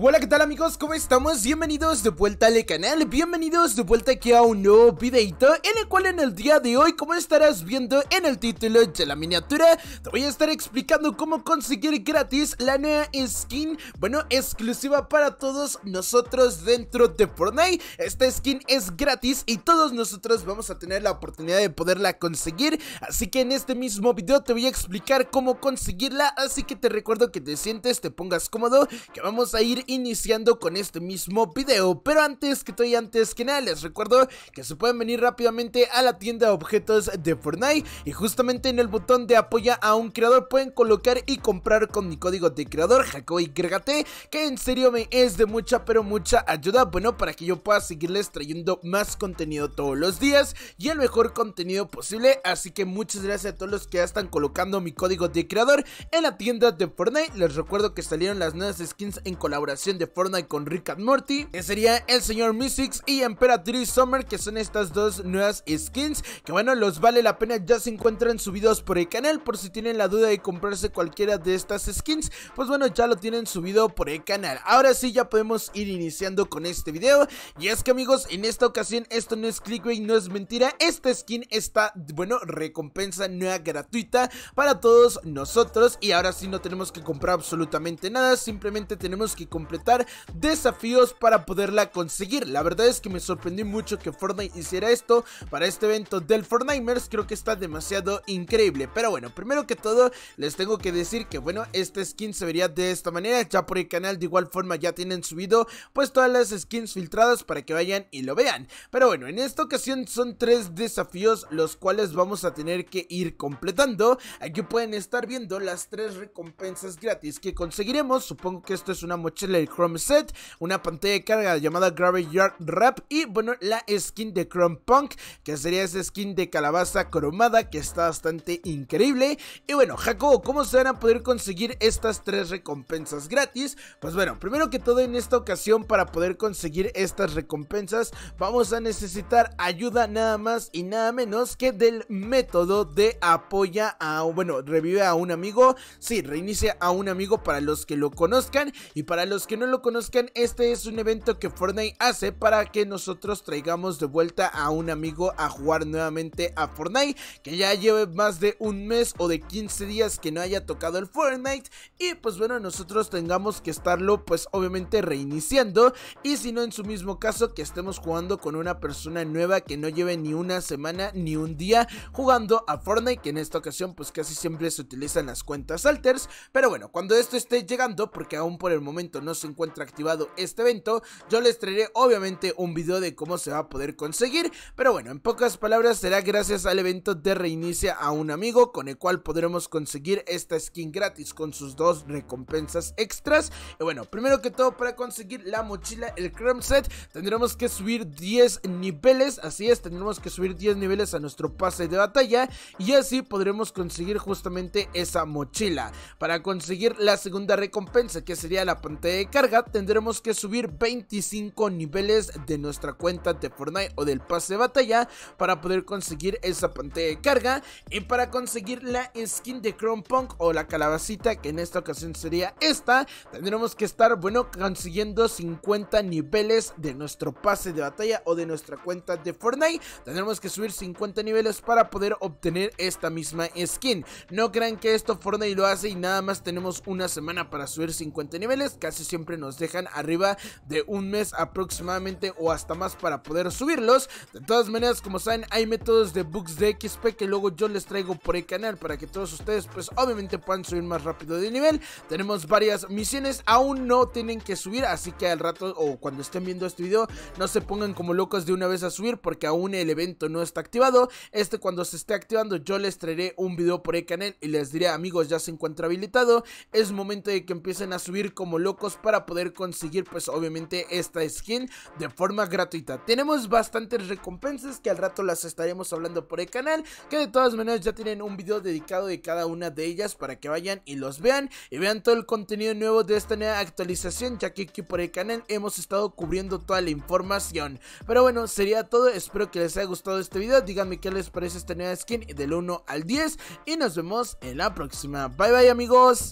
Hola, ¿qué tal amigos? ¿Cómo estamos? Bienvenidos de vuelta al canal, bienvenidos de vuelta aquí a un nuevo videito En el cual en el día de hoy, como estarás viendo en el título de la miniatura Te voy a estar explicando cómo conseguir gratis la nueva skin Bueno, exclusiva para todos nosotros dentro de Fortnite Esta skin es gratis y todos nosotros vamos a tener la oportunidad de poderla conseguir Así que en este mismo video te voy a explicar cómo conseguirla Así que te recuerdo que te sientes, te pongas cómodo, que vamos a ir iniciando con este mismo video Pero antes que todo y antes que nada les recuerdo que se pueden venir rápidamente a la tienda de objetos de Fortnite Y justamente en el botón de apoya a un creador pueden colocar y comprar con mi código de creador Grégate, Que en serio me es de mucha pero mucha ayuda Bueno para que yo pueda seguirles trayendo más contenido todos los días Y el mejor contenido posible Así que muchas gracias a todos los que ya están colocando mi código de creador en la tienda de Fortnite Les recuerdo que salieron las nuevas skins en colaboración de Fortnite con Rick and Morty, que sería el señor Mystics y Emperatriz Summer, que son estas dos nuevas skins, que bueno, los vale la pena, ya se encuentran subidos por el canal, por si tienen la duda de comprarse cualquiera de estas skins, pues bueno, ya lo tienen subido por el canal. Ahora sí, ya podemos ir iniciando con este video, y es que amigos, en esta ocasión esto no es clickbait, no es mentira, esta skin está, bueno, recompensa nueva gratuita para todos nosotros, y ahora sí no tenemos que comprar absolutamente nada, simplemente tenemos que comprar completar desafíos para poderla conseguir. La verdad es que me sorprendí mucho que Fortnite hiciera esto para este evento del Fortnite Creo que está demasiado increíble. Pero bueno, primero que todo les tengo que decir que bueno, esta skin se vería de esta manera. Ya por el canal de igual forma ya tienen subido pues todas las skins filtradas para que vayan y lo vean. Pero bueno, en esta ocasión son tres desafíos los cuales vamos a tener que ir completando. Aquí pueden estar viendo las tres recompensas gratis que conseguiremos. Supongo que esto es una mochila el Chrome Set, una pantalla de carga llamada Gravity Yard Wrap y bueno, la skin de Chrome Punk, que sería esa skin de calabaza cromada que está bastante increíble. Y bueno, Jacobo, ¿cómo se van a poder conseguir estas tres recompensas gratis? Pues bueno, primero que todo en esta ocasión para poder conseguir estas recompensas vamos a necesitar ayuda nada más y nada menos que del método de apoya a, bueno, revive a un amigo, sí, reinicia a un amigo para los que lo conozcan y para los que no lo conozcan, este es un evento que Fortnite hace para que nosotros traigamos de vuelta a un amigo a jugar nuevamente a Fortnite, que ya lleve más de un mes o de 15 días que no haya tocado el Fortnite y pues bueno, nosotros tengamos que estarlo pues obviamente reiniciando y si no en su mismo caso que estemos jugando con una persona nueva que no lleve ni una semana ni un día jugando a Fortnite, que en esta ocasión pues casi siempre se utilizan las cuentas alters, pero bueno, cuando esto esté llegando, porque aún por el momento no no se encuentra activado este evento, yo les traeré obviamente un video de cómo se va a poder conseguir, pero bueno, en pocas palabras será gracias al evento de reinicia a un amigo con el cual podremos conseguir esta skin gratis con sus dos recompensas extras. Y bueno, primero que todo para conseguir la mochila, el Chrome Set, tendremos que subir 10 niveles, así es, tendremos que subir 10 niveles a nuestro pase de batalla y así podremos conseguir justamente esa mochila. Para conseguir la segunda recompensa que sería la pantalla de carga tendremos que subir 25 niveles de nuestra cuenta de Fortnite o del pase de batalla para poder conseguir esa pantalla de carga y para conseguir la skin de Chrome Punk o la calabacita que en esta ocasión sería esta tendremos que estar bueno consiguiendo 50 niveles de nuestro pase de batalla o de nuestra cuenta de Fortnite tendremos que subir 50 niveles para poder obtener esta misma skin no crean que esto Fortnite lo hace y nada más tenemos una semana para subir 50 niveles casi siempre nos dejan arriba de un mes aproximadamente o hasta más para poder subirlos. De todas maneras, como saben, hay métodos de bugs de XP que luego yo les traigo por el canal para que todos ustedes pues obviamente puedan subir más rápido de nivel. Tenemos varias misiones, aún no tienen que subir, así que al rato o cuando estén viendo este video no se pongan como locos de una vez a subir porque aún el evento no está activado. Este cuando se esté activando yo les traeré un video por el canal y les diré amigos ya se encuentra habilitado. Es momento de que empiecen a subir como locos para poder conseguir pues obviamente esta skin de forma gratuita. Tenemos bastantes recompensas que al rato las estaremos hablando por el canal, que de todas maneras ya tienen un video dedicado de cada una de ellas para que vayan y los vean y vean todo el contenido nuevo de esta nueva actualización, ya que aquí por el canal hemos estado cubriendo toda la información. Pero bueno, sería todo, espero que les haya gustado este video, díganme qué les parece esta nueva skin del 1 al 10 y nos vemos en la próxima. Bye bye amigos.